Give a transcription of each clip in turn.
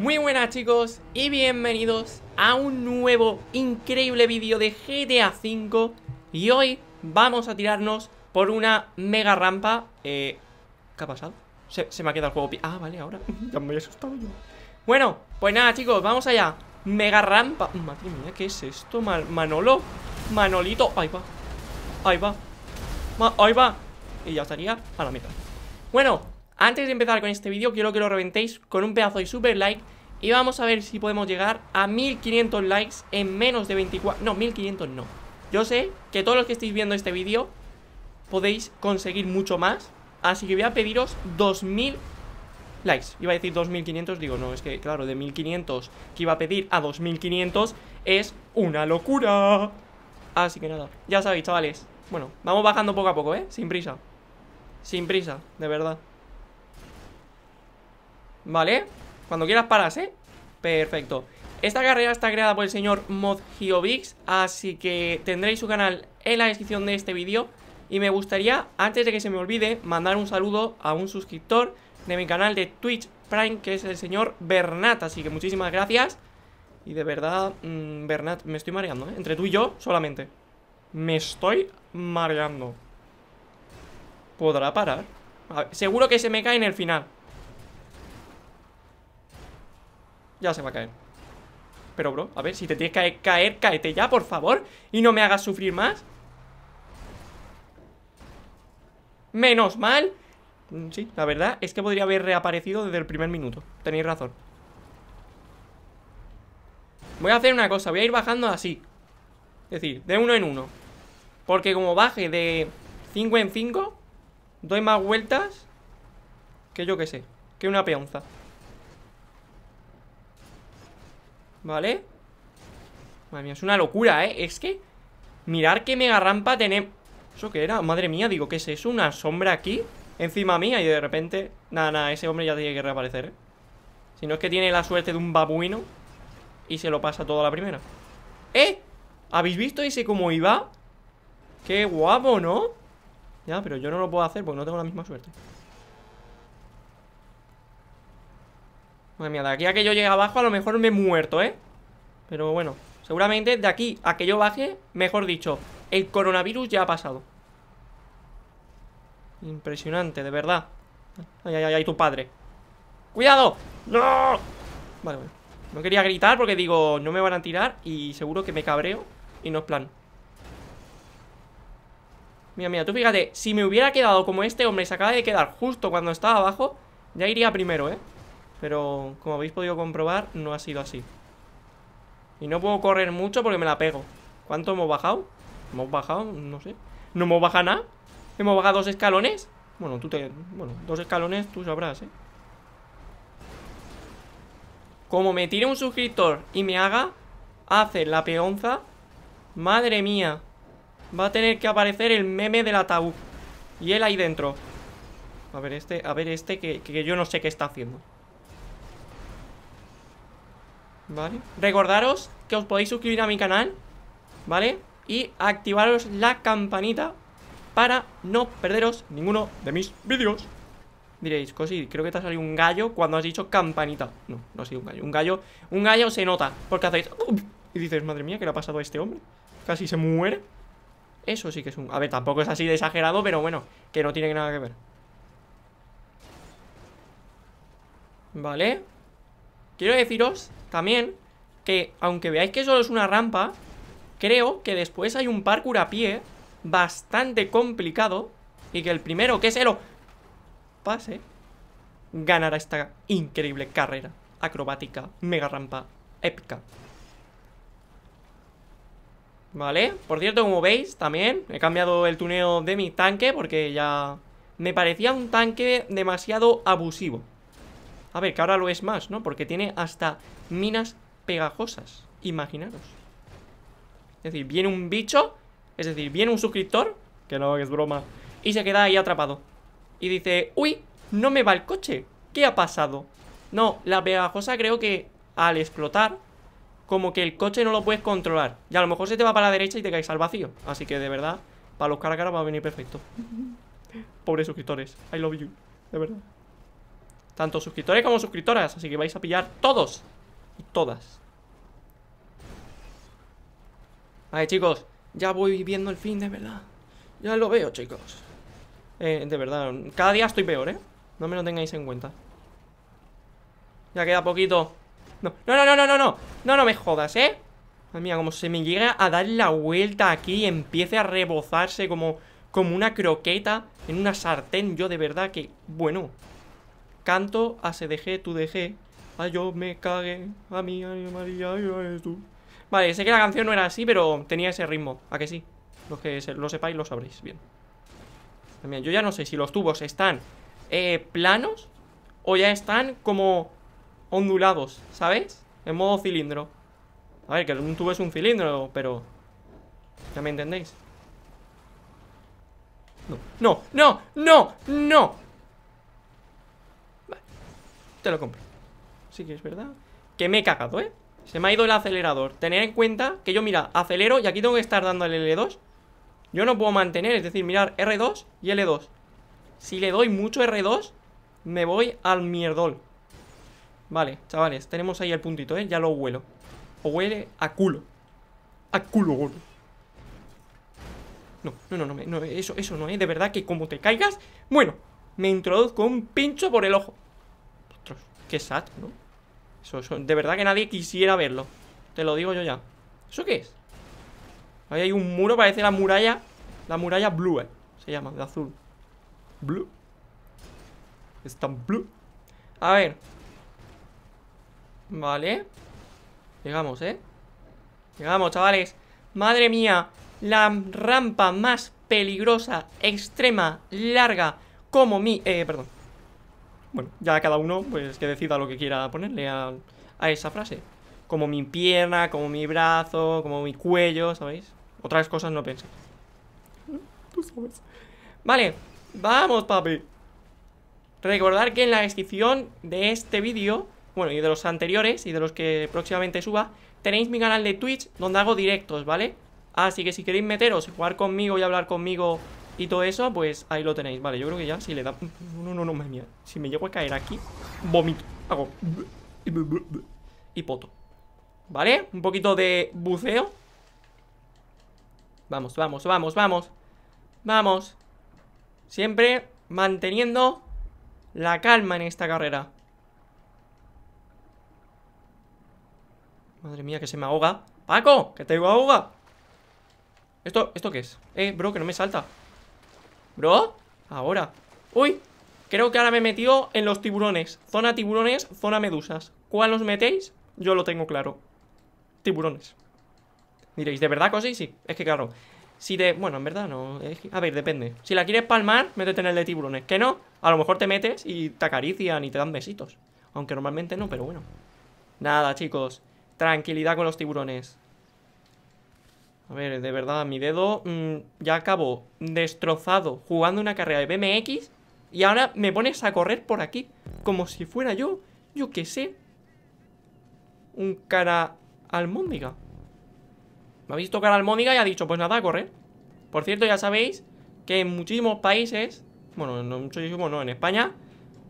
Muy buenas chicos y bienvenidos a un nuevo increíble vídeo de GTA V Y hoy vamos a tirarnos por una mega rampa eh, ¿Qué ha pasado? Se, me ha quedado el juego... Ah, vale, ahora ya me he asustado yo Bueno, pues nada chicos, vamos allá Mega rampa... Madre mía, ¿qué es esto? Manolo Manolito... Ahí va Ahí va Ahí va Y ya estaría a la mitad Bueno, antes de empezar con este vídeo quiero que lo reventéis con un pedazo de super like y vamos a ver si podemos llegar a 1500 likes en menos de 24... No, 1500 no. Yo sé que todos los que estáis viendo este vídeo podéis conseguir mucho más. Así que voy a pediros 2000 likes. Iba a decir 2500, digo, no, es que claro, de 1500 que iba a pedir a 2500 es una locura. Así que nada, ya sabéis, chavales. Bueno, vamos bajando poco a poco, ¿eh? Sin prisa. Sin prisa, de verdad. ¿Vale? Cuando quieras paras, ¿eh? Perfecto Esta carrera está creada por el señor modgiobix Así que tendréis su canal en la descripción de este vídeo Y me gustaría, antes de que se me olvide Mandar un saludo a un suscriptor de mi canal de Twitch Prime Que es el señor Bernat Así que muchísimas gracias Y de verdad, mm, Bernat, me estoy mareando, ¿eh? Entre tú y yo solamente Me estoy mareando ¿Podrá parar? seguro que se me cae en el final Ya se va a caer Pero bro, a ver, si te tienes que caer, cáete caete ya, por favor Y no me hagas sufrir más Menos mal mm, Sí, la verdad es que podría haber reaparecido desde el primer minuto Tenéis razón Voy a hacer una cosa, voy a ir bajando así Es decir, de uno en uno Porque como baje de 5 en 5 Doy más vueltas Que yo que sé, que una peonza ¿Vale? Madre mía, es una locura, ¿eh? Es que... Mirar qué mega rampa tenemos... ¿Eso qué era? Madre mía, digo, que es eso? ¿Una sombra aquí? Encima mía y de repente... Nada, nada, ese hombre ya tiene que reaparecer, ¿eh? Si no es que tiene la suerte de un babuino Y se lo pasa todo a la primera ¡Eh! ¿Habéis visto ese cómo iba? ¡Qué guapo, ¿no? Ya, pero yo no lo puedo hacer porque no tengo la misma suerte Madre de aquí a que yo llegue abajo a lo mejor me he muerto, ¿eh? Pero bueno, seguramente de aquí a que yo baje, mejor dicho, el coronavirus ya ha pasado. Impresionante, de verdad. Ay, ay, ay, tu padre. ¡Cuidado! ¡No! Vale, vale. No quería gritar porque digo, no me van a tirar y seguro que me cabreo y no es plan. Mira, mira, tú fíjate, si me hubiera quedado como este hombre se acaba de quedar justo cuando estaba abajo, ya iría primero, ¿eh? Pero como habéis podido comprobar, no ha sido así Y no puedo correr mucho porque me la pego ¿Cuánto hemos bajado? ¿Hemos bajado? No sé ¿No hemos bajado nada? ¿Hemos bajado dos escalones? Bueno, tú te... Bueno, dos escalones tú sabrás, ¿eh? Como me tire un suscriptor y me haga Hace la peonza Madre mía Va a tener que aparecer el meme del ataúd Y él ahí dentro A ver este, a ver este que, que yo no sé qué está haciendo ¿Vale? Recordaros que os podéis suscribir a mi canal ¿Vale? Y activaros la campanita Para no perderos ninguno de mis vídeos Diréis, Cosi, creo que te ha salido un gallo cuando has dicho campanita No, no ha sido un gallo Un gallo, un gallo se nota Porque hacéis... Y dices, madre mía, ¿qué le ha pasado a este hombre? Casi se muere Eso sí que es un... A ver, tampoco es así de exagerado Pero bueno, que no tiene nada que ver Vale Quiero deciros también que, aunque veáis que solo es una rampa, creo que después hay un parkour a pie bastante complicado y que el primero que se lo pase ganará esta increíble carrera acrobática, mega rampa, épica. Vale, por cierto, como veis, también he cambiado el tuneo de mi tanque porque ya me parecía un tanque demasiado abusivo. A ver, que ahora lo es más, ¿no? Porque tiene hasta minas pegajosas. Imaginaros. Es decir, viene un bicho, es decir, viene un suscriptor, que no, que es broma, y se queda ahí atrapado. Y dice, uy, no me va el coche. ¿Qué ha pasado? No, la pegajosa creo que al explotar, como que el coche no lo puedes controlar. Y a lo mejor se te va para la derecha y te caes al vacío. Así que de verdad, para los cara va a venir perfecto. Pobres suscriptores. I love you. De verdad. Tanto suscriptores como suscriptoras Así que vais a pillar todos Y todas Vale, chicos Ya voy viviendo el fin, de verdad Ya lo veo, chicos eh, de verdad, cada día estoy peor, ¿eh? No me lo tengáis en cuenta Ya queda poquito No, no, no, no, no, no No, no me jodas, ¿eh? Madre mía, como se me llega a dar la vuelta aquí Y empiece a rebozarse como, como una croqueta En una sartén Yo de verdad que, bueno Canto a CDG, tu DG. A ah, yo me cague. A mí, mi, María, a tú. Vale, sé que la canción no era así, pero tenía ese ritmo. ¿A que sí? Los que lo sepáis lo sabréis. Bien. También, yo ya no sé si los tubos están eh, planos o ya están como ondulados, ¿sabes? En modo cilindro. A ver, que un tubo es un cilindro, pero... ¿Ya me entendéis? No, no, no, no, no te lo compro. Sí que es verdad. Que me he cagado, ¿eh? Se me ha ido el acelerador. Tener en cuenta que yo, mira, acelero y aquí tengo que estar dando el L2. Yo no puedo mantener, es decir, mirar R2 y L2. Si le doy mucho R2, me voy al mierdol. Vale, chavales, tenemos ahí el puntito, ¿eh? Ya lo huelo. O huele a culo. A culo, gordo. No, no, no, no, eso, eso no, ¿eh? De verdad que como te caigas... Bueno, me introduzco un pincho por el ojo. Qué sad, ¿no? Eso, de verdad que nadie quisiera verlo Te lo digo yo ya ¿Eso qué es? Ahí hay un muro, parece la muralla La muralla blue, eh, se llama, de azul Blue Está blue A ver Vale Llegamos, ¿eh? Llegamos, chavales Madre mía La rampa más peligrosa Extrema, larga Como mi... Eh, perdón bueno, ya cada uno pues que decida lo que quiera ponerle a, esa frase. Como mi pierna, como mi brazo, como mi cuello, ¿sabéis? Otras cosas no penséis. Vale, vamos, papi. Recordar que en la descripción de este vídeo, bueno, y de los anteriores y de los que próximamente suba, tenéis mi canal de Twitch donde hago directos, ¿vale? Así que si queréis meteros y jugar conmigo y hablar conmigo y todo eso, pues ahí lo tenéis. Vale, yo creo que ya si le da... No, no, no, madre mía. Si me llego a caer aquí, vomito. Hago... Y poto. ¿Vale? Un poquito de buceo. Vamos, vamos, vamos, vamos. Vamos. Siempre manteniendo la calma en esta carrera. Madre mía, que se me ahoga. ¡Paco! ¡Que te ahoga! ¿Esto, ¿Esto qué es? Eh, bro, que no me salta Bro, ahora Uy, creo que ahora me metió en los tiburones Zona tiburones, zona medusas ¿Cuál os metéis? Yo lo tengo claro Tiburones Diréis, ¿de verdad cosí? Sí, es que claro Si de, bueno, en verdad no A ver, depende Si la quieres palmar, métete en el de tiburones Que no, a lo mejor te metes y te acarician y te dan besitos Aunque normalmente no, pero bueno Nada, chicos Tranquilidad con los tiburones a ver, de verdad, mi dedo mm, ya acabó destrozado jugando una carrera de BMX y ahora me pones a correr por aquí. Como si fuera yo, yo qué sé. Un cara almóndiga. Me ha visto cara almóndiga y ha dicho, pues nada, a correr. Por cierto, ya sabéis que en muchísimos países, bueno, muchísimos no, en España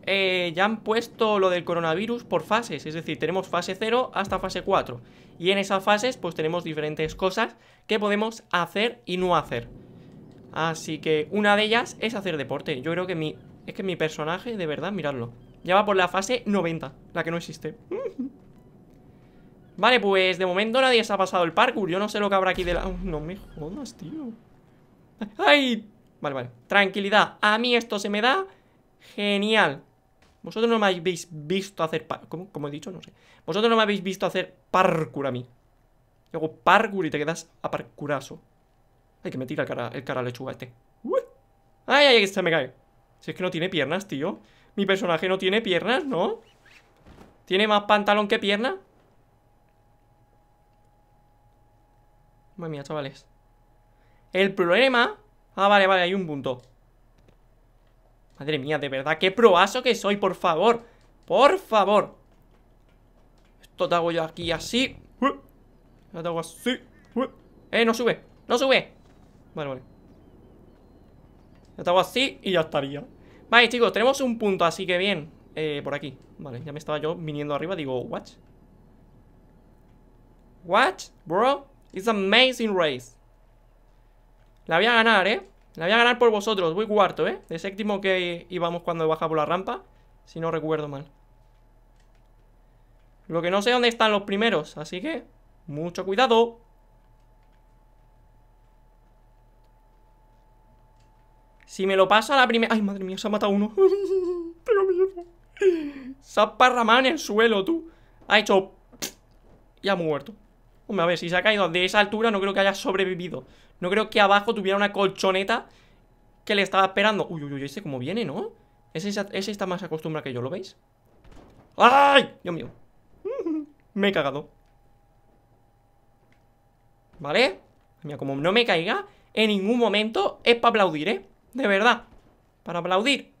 eh, ya han puesto lo del coronavirus por fases, es decir, tenemos fase 0 hasta fase 4. Y en esas fases pues tenemos diferentes cosas que podemos hacer y no hacer. Así que una de ellas es hacer deporte. Yo creo que mi es que mi personaje, de verdad, miradlo. Ya va por la fase 90, la que no existe. vale, pues de momento nadie se ha pasado el parkour. Yo no sé lo que habrá aquí de la... no me jodas, tío. ¡Ay! Vale, vale. Tranquilidad. A mí esto se me da... Genial. Vosotros no me habéis visto hacer... como he dicho? No sé. Vosotros no me habéis visto hacer parkour a mí. Yo hago parkour y te quedas a parkourazo. Ay, que me tira el cara, el cara lechuga este. ¡Ay, ay, que se me cae! Si es que no tiene piernas, tío. Mi personaje no tiene piernas, ¿no? ¿Tiene más pantalón que pierna? Madre mía, chavales. El problema... Ah, vale, vale, hay un punto. Madre mía, de verdad, qué probazo que soy, por favor Por favor Esto te hago yo aquí así lo hago así Eh, no sube, no sube Vale, vale Lo hago así y ya estaría Vale, chicos, tenemos un punto, así que bien eh, por aquí Vale, ya me estaba yo viniendo arriba Digo, what? What, bro? It's amazing race La voy a ganar, ¿eh? La voy a ganar por vosotros, voy cuarto, ¿eh? De séptimo que íbamos cuando bajaba por la rampa Si no recuerdo mal Lo que no sé dónde están los primeros Así que, mucho cuidado Si me lo pasa la primera... ¡Ay, madre mía! Se ha matado uno Tengo miedo Se ha parramado en el suelo, tú Ha hecho... Y ha muerto Hombre, a ver, si se ha caído de esa altura No creo que haya sobrevivido no creo que abajo tuviera una colchoneta que le estaba esperando. Uy, uy, uy, ese como viene, ¿no? Ese, está más acostumbrado que yo, ¿lo veis? ¡Ay! Dios mío. me he cagado. ¿Vale? Mira, como no me caiga, en ningún momento es para aplaudir, ¿eh? De verdad. Para aplaudir.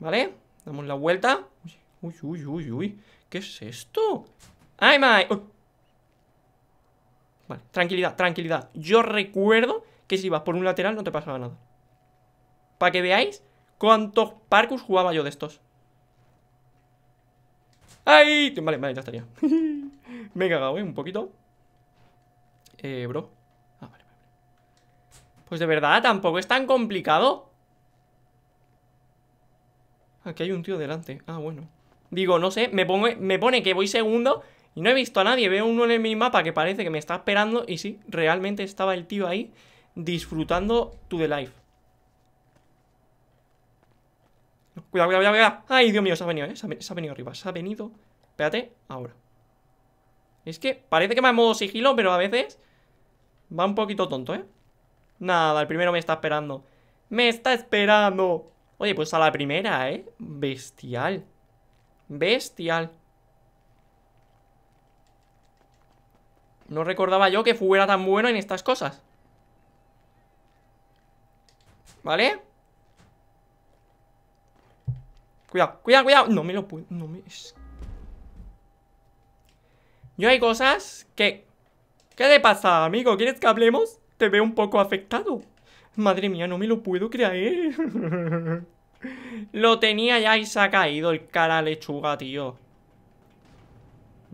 ¿Vale? Damos la vuelta. Uy, uy, uy, uy. ¿Qué es esto? ¡Ay, my! Vale, tranquilidad, tranquilidad. Yo recuerdo que si vas por un lateral no te pasaba nada. Para que veáis cuántos parkus jugaba yo de estos. ¡Ay! Vale, vale, ya estaría. Me he cagado, ¿eh? Un poquito. Eh, bro. Ah, vale, vale. Pues de verdad, tampoco es tan complicado. Aquí hay un tío delante. Ah, bueno. Digo, no sé, me, pongo, me pone que voy segundo y no he visto a nadie, veo uno en mi mapa que parece que me está esperando y sí, realmente estaba el tío ahí disfrutando to the life. Cuidado, cuidado, cuidado, cuidado. Ay, Dios mío, se ha venido, ¿eh? ha, venido arriba, se ha venido. Espérate, ahora. Es que parece que va en modo sigilo, pero a veces va un poquito tonto, ¿eh? Nada, el primero me está esperando. ¡Me está esperando! Oye, pues a la primera, ¿eh? Bestial. Bestial. No recordaba yo que fuera tan bueno en estas cosas ¿Vale? Cuidado, cuidado, cuidado No me lo puedo, no me... Yo hay cosas que... ¿Qué te pasa, amigo? ¿Quieres que hablemos? Te veo un poco afectado Madre mía, no me lo puedo creer Lo tenía ya y se ha caído el cara lechuga, tío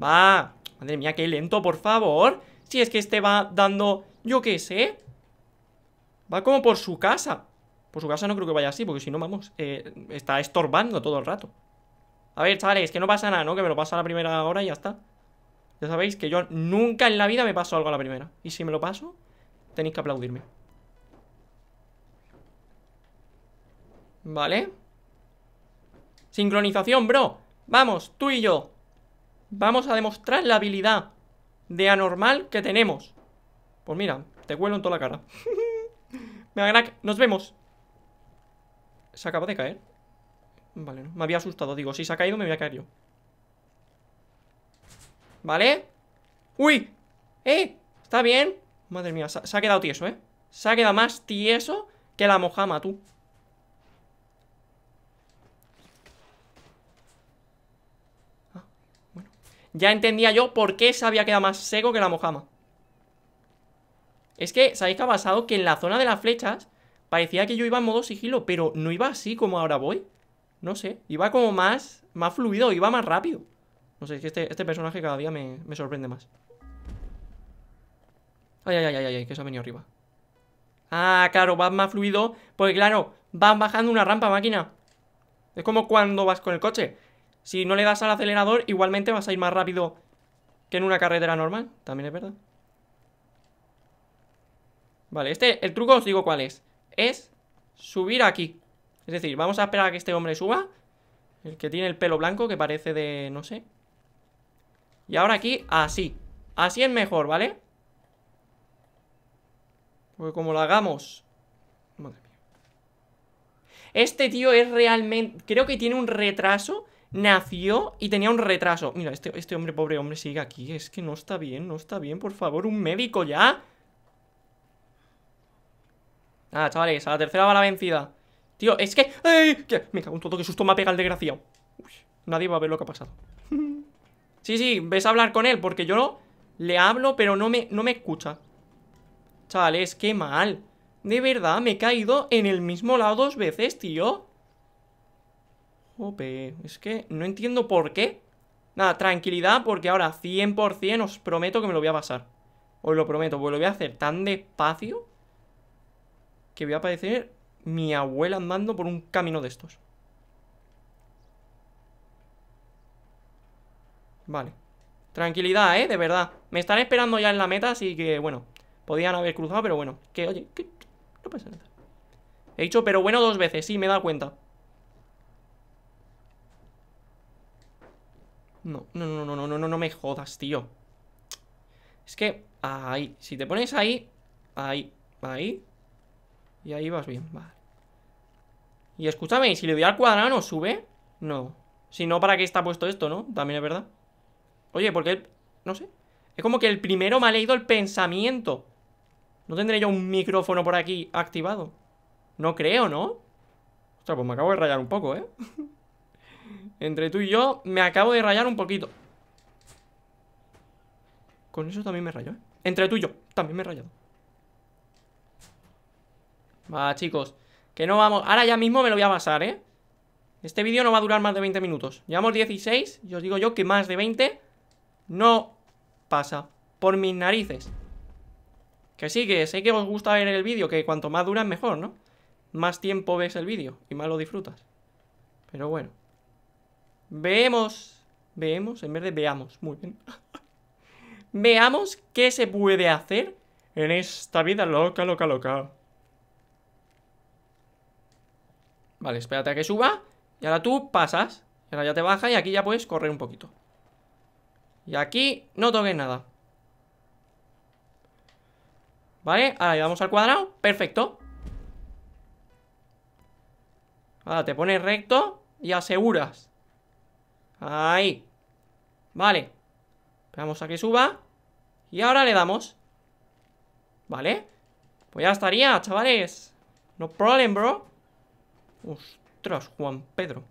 Va Madre mía, qué lento, por favor. Si es que este va dando, yo qué sé. Va como por su casa. Por su casa no creo que vaya así, porque si no, vamos, eh, está estorbando todo el rato. A ver, chavales, que no pasa nada, ¿no? Que me lo pasa a la primera hora y ya está. Ya sabéis que yo nunca en la vida me paso algo a la primera. Y si me lo paso, tenéis que aplaudirme. ¿Vale? Sincronización, bro. Vamos, tú y yo vamos a demostrar la habilidad de anormal que tenemos. Pues mira, te cuelo en toda la cara. nos vemos. Se acaba de caer. Vale, me había asustado. Digo, si se ha caído, me voy a caer yo. ¿Vale? ¡Uy! ¡Eh! ¿Está bien? Madre mía, se ha quedado tieso, ¿eh? Se ha quedado más tieso que la mojama, tú. ya entendía yo por qué se había quedado más seco que la mojama. Es que, ¿sabéis qué ha pasado? Que en la zona de las flechas parecía que yo iba en modo sigilo, pero no iba así como ahora voy. No sé, iba como más, más fluido, iba más rápido. No sé, es que este, este personaje cada día me, me, sorprende más. Ay, ay, ay, ay, ay, que se ha venido arriba. Ah, claro, va más fluido, porque claro, vas bajando una rampa, máquina. Es como cuando vas con el coche. Si no le das al acelerador, igualmente vas a ir más rápido que en una carretera normal. También es verdad. Vale, este, el truco os digo cuál es. Es subir aquí. Es decir, vamos a esperar a que este hombre suba. El que tiene el pelo blanco, que parece de... no sé. Y ahora aquí, así. Así es mejor, ¿vale? Porque como lo hagamos... Madre mía. Este tío es realmente... Creo que tiene un retraso nació y tenía un retraso. Mira, este, este, hombre, pobre hombre, sigue aquí. Es que no está bien, no está bien. Por favor, un médico ya. Nada, chavales, a la tercera va la vencida. Tío, es que... ¡Ay! Me cago en todo, que susto me pegado el desgraciado. Uy, nadie va a ver lo que ha pasado. sí, sí, ves a hablar con él, porque yo le hablo, pero no me, no me escucha. Chavales, qué mal. De verdad, me he caído en el mismo lado dos veces, tío es que no entiendo por qué. Nada, tranquilidad, porque ahora 100% os prometo que me lo voy a pasar. Os lo prometo, porque lo voy a hacer tan despacio que voy a parecer mi abuela andando por un camino de estos. Vale. Tranquilidad, ¿eh? De verdad. Me están esperando ya en la meta, así que, bueno. Podían haber cruzado, pero bueno. Que, oye, pasa He dicho, pero bueno, dos veces. Sí, me he dado cuenta. No, no, no, no, no, no, no, me jodas, tío. Es que, ahí, si te pones ahí, ahí, ahí, y ahí vas bien, vale. Y escúchame, si le doy al cuadrado, ¿no sube? No. Si no, ¿para qué está puesto esto, no? También es verdad. Oye, porque No sé. Es como que el primero me ha leído el pensamiento. ¿No tendré yo un micrófono por aquí activado? No creo, ¿no? Ostras, pues me acabo de rayar un poco, ¿eh? Entre tú y yo me acabo de rayar un poquito Con eso también me rayo, ¿eh? Entre tú y yo, también me he rayado Va, chicos Que no vamos, ahora ya mismo me lo voy a pasar, ¿eh? Este vídeo no va a durar más de 20 minutos Llevamos 16 y os digo yo que más de 20 No pasa Por mis narices Que sí, que sé que os gusta ver el vídeo Que cuanto más dura mejor, ¿no? Más tiempo ves el vídeo y más lo disfrutas Pero bueno Veamos Veamos, en vez de veamos. Muy bien. veamos qué se puede hacer en esta vida loca, loca, loca. Vale, espérate a que suba. Y ahora tú pasas. Y ahora ya te baja y aquí ya puedes correr un poquito. Y aquí no toques nada. Vale, ahora le al cuadrado. Perfecto. Ahora te pones recto y aseguras. Ahí Vale Esperamos a que suba Y ahora le damos Vale Pues ya estaría, chavales No problem, bro Ostras, Juan Pedro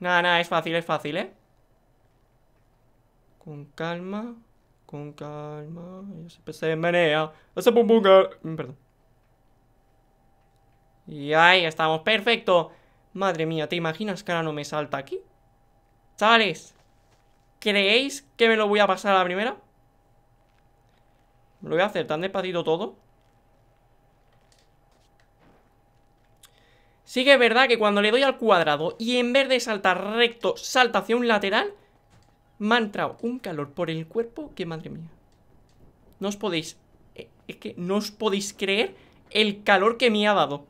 Nada, nada, es fácil, es fácil, ¿eh? Con calma Con calma Se menea Ese pum pum Perdón Y ahí estamos, perfecto Madre mía, ¿te imaginas que ahora no me salta aquí? Chavales, ¿creéis que me lo voy a pasar a la primera? Lo voy a hacer tan despacito todo. Sí que es verdad que cuando le doy al cuadrado y en vez de saltar recto, salta hacia un lateral, me ha entrado un calor por el cuerpo que madre mía. No os podéis... Eh, es que no os podéis creer el calor que me ha dado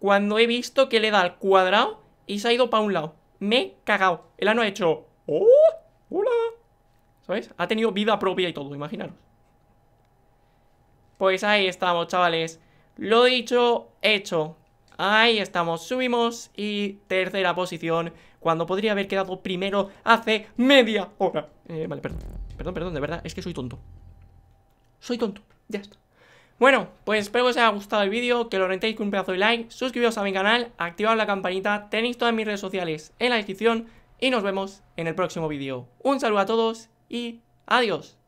cuando he visto que le da al cuadrado y se ha ido para un lado. Me he cagado. El ano ha hecho... ¡Oh! ¡Hola! ¿Sabes? Ha tenido vida propia y todo, imaginaros. Pues ahí estamos, chavales. Lo dicho, hecho. Ahí estamos, subimos y tercera posición cuando podría haber quedado primero hace media hora. Eh, vale, perdón. Perdón, perdón, de verdad, es que soy tonto. Soy tonto, ya está. Bueno, pues espero que os haya gustado el vídeo, que lo rentéis con un pedazo de like, suscribiros a mi canal, activad la campanita, tenéis todas mis redes sociales en la descripción y nos vemos en el próximo vídeo. Un saludo a todos y adiós.